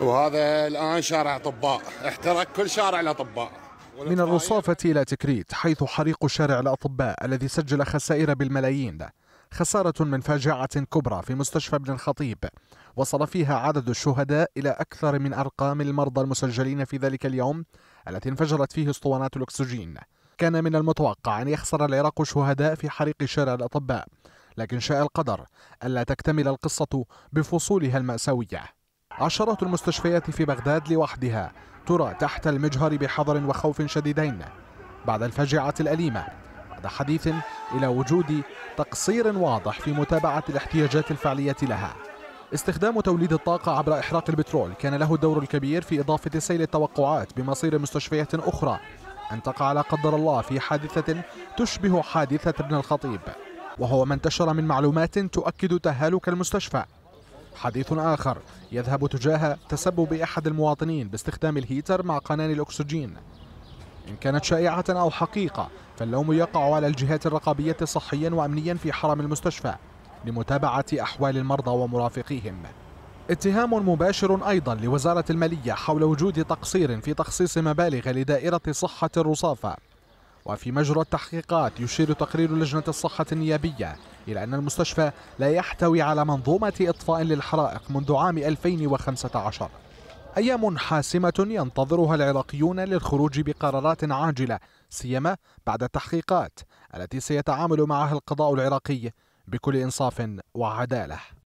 وهذا الآن شارع اطباء احترق كل شارع الأطباء من الرصافة إلى تكريت حيث حريق شارع الأطباء الذي سجل خسائر بالملايين خسارة من فاجعة كبرى في مستشفى ابن الخطيب وصل فيها عدد الشهداء إلى أكثر من أرقام المرضى المسجلين في ذلك اليوم التي انفجرت فيه اسطوانات الأكسجين كان من المتوقع أن يخسر العراق شهداء في حريق شارع الأطباء لكن شاء القدر ألا تكتمل القصة بفصولها المأساوية عشرات المستشفيات في بغداد لوحدها ترى تحت المجهر بحذر وخوف شديدين بعد الفجعة الأليمة بعد حديث إلى وجود تقصير واضح في متابعة الاحتياجات الفعلية لها استخدام توليد الطاقة عبر إحراق البترول كان له الدور الكبير في إضافة سيل التوقعات بمصير مستشفيات أخرى أن تقع لا قدر الله في حادثة تشبه حادثة ابن الخطيب وهو ما انتشر من معلومات تؤكد تهالك المستشفى حديث آخر يذهب تجاه تسبب أحد المواطنين باستخدام الهيتر مع قنان الأكسجين إن كانت شائعة أو حقيقة فاللوم يقع على الجهات الرقابية صحيا وأمنيا في حرم المستشفى لمتابعة أحوال المرضى ومرافقيهم اتهام مباشر أيضا لوزارة المالية حول وجود تقصير في تخصيص مبالغ لدائرة صحة الرصافة وفي مجرى التحقيقات يشير تقرير لجنة الصحة النيابية إلى أن المستشفى لا يحتوي على منظومة إطفاء للحرائق منذ عام 2015 أيام حاسمة ينتظرها العراقيون للخروج بقرارات عاجلة سيما بعد التحقيقات التي سيتعامل معها القضاء العراقي بكل إنصاف وعدالة